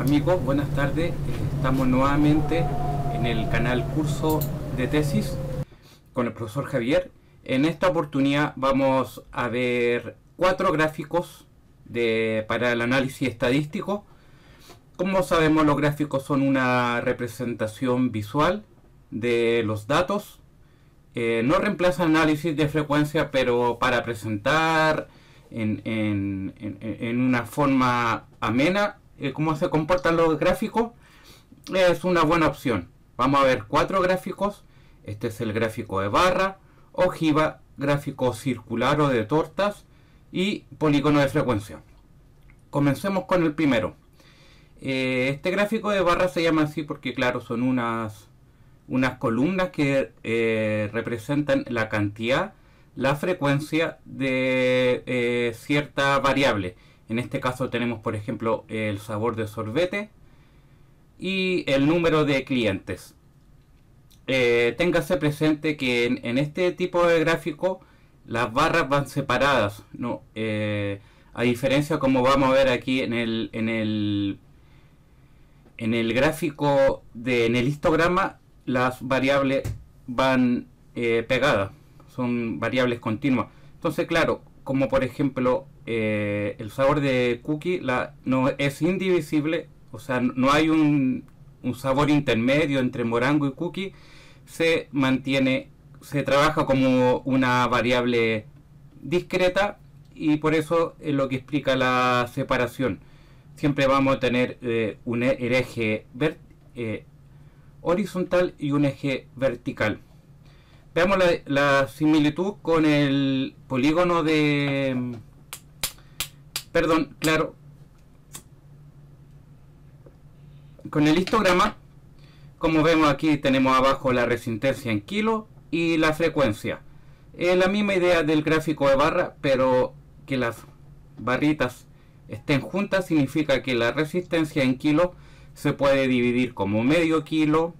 Amigos, buenas tardes. Eh, estamos nuevamente en el canal Curso de Tesis con el profesor Javier. En esta oportunidad vamos a ver cuatro gráficos para el análisis estadístico. Como sabemos, los gráficos son una representación visual de los datos. Eh, no reemplaza análisis de frecuencia, pero para presentar en una forma amena eh, cómo se comportan los gráficos, es una buena opción. Vamos a ver cuatro gráficos. Este es el gráfico de barra, ojiva, gráfico circular o de tortas y polígono de frecuencia. Comencemos con el primero. Eh, este gráfico de barra se llama así porque claro, son unas, unas columnas que eh, representan la cantidad, la frecuencia de cierta variable. En este caso tenemos, por ejemplo, el sabor de sorbete y el número de clientes. Eh, téngase presente que en, este tipo de gráfico las barras van separadas, eh, a diferencia como vamos a ver aquí en el, en el, en el gráfico, de, en el histograma, las variables van eh, pegadas, son variables continuas. Entonces, claro, como por ejemplo eh, el sabor de cookie no es indivisible, o sea, no hay un, sabor intermedio entre morango y cookie, se mantiene, se trabaja como una variable discreta y por eso es lo que explica la separación. Siempre vamos a tener eh, un eje eh, horizontal y un eje vertical. Veamos la, similitud con el polígono de... Perdón, claro. Con el histograma, como vemos aquí tenemos abajo la resistencia en kilo y la frecuencia. Es la misma idea del gráfico de barra, pero que las barritas estén juntas significa que la resistencia en kilo se puede dividir como medio kilo,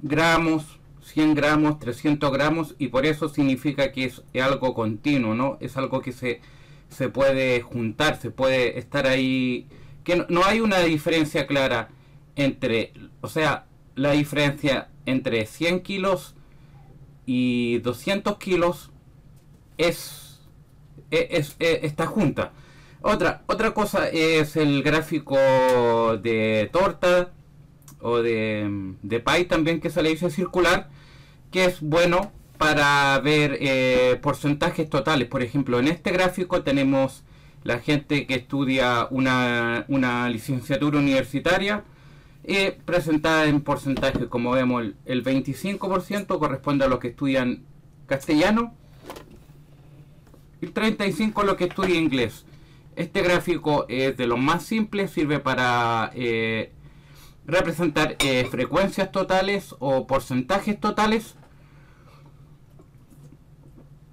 gramos, 100 gramos, 300 gramos y por eso significa que es algo continuo, ¿no? Es algo que se, se puede juntar, se puede estar ahí, que no, hay una diferencia clara entre, o sea, la diferencia entre 100 kilos y 200 kilos es, e, es, es está junta. Otra, otra cosa es el gráfico de torta o de, de también que se le dice circular, que es bueno para ver eh, porcentajes totales. Por ejemplo, en este gráfico tenemos la gente que estudia una, licenciatura universitaria eh, presentada en porcentaje. Como vemos, el, 25% corresponde a los que estudian castellano y el 35% lo que estudia inglés. Este gráfico es de los más simples, sirve para... Eh, representar eh, frecuencias totales o porcentajes totales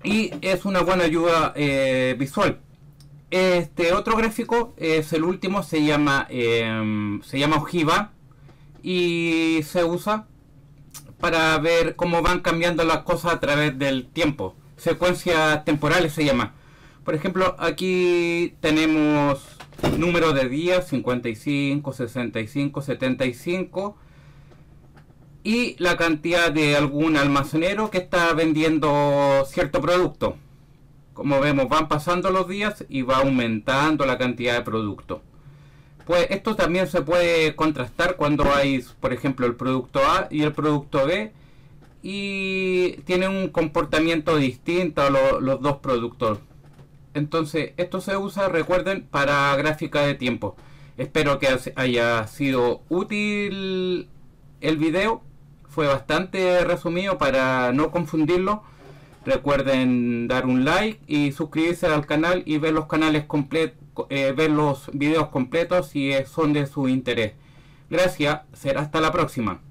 y es una buena ayuda eh, visual este otro gráfico es el último se llama em, se llama ojiva y se usa para ver cómo van cambiando las cosas a través del tiempo secuencias temporales se llama por ejemplo aquí tenemos número de días 55, 65, 75 y la cantidad de algún almacenero que está vendiendo cierto producto. Como vemos, van pasando los días y va aumentando la cantidad de producto. Pues esto también se puede contrastar cuando hay, por ejemplo, el producto A y el producto B y tienen un comportamiento distinto los, los dos productos. Entonces, esto se usa, recuerden, para gráfica de tiempo. Espero que haya sido útil el video. Fue bastante resumido para no confundirlo. Recuerden dar un like y suscribirse al canal y ver los canales completos, eh, ver los videos completos si son de su interés. Gracias, será hasta la próxima.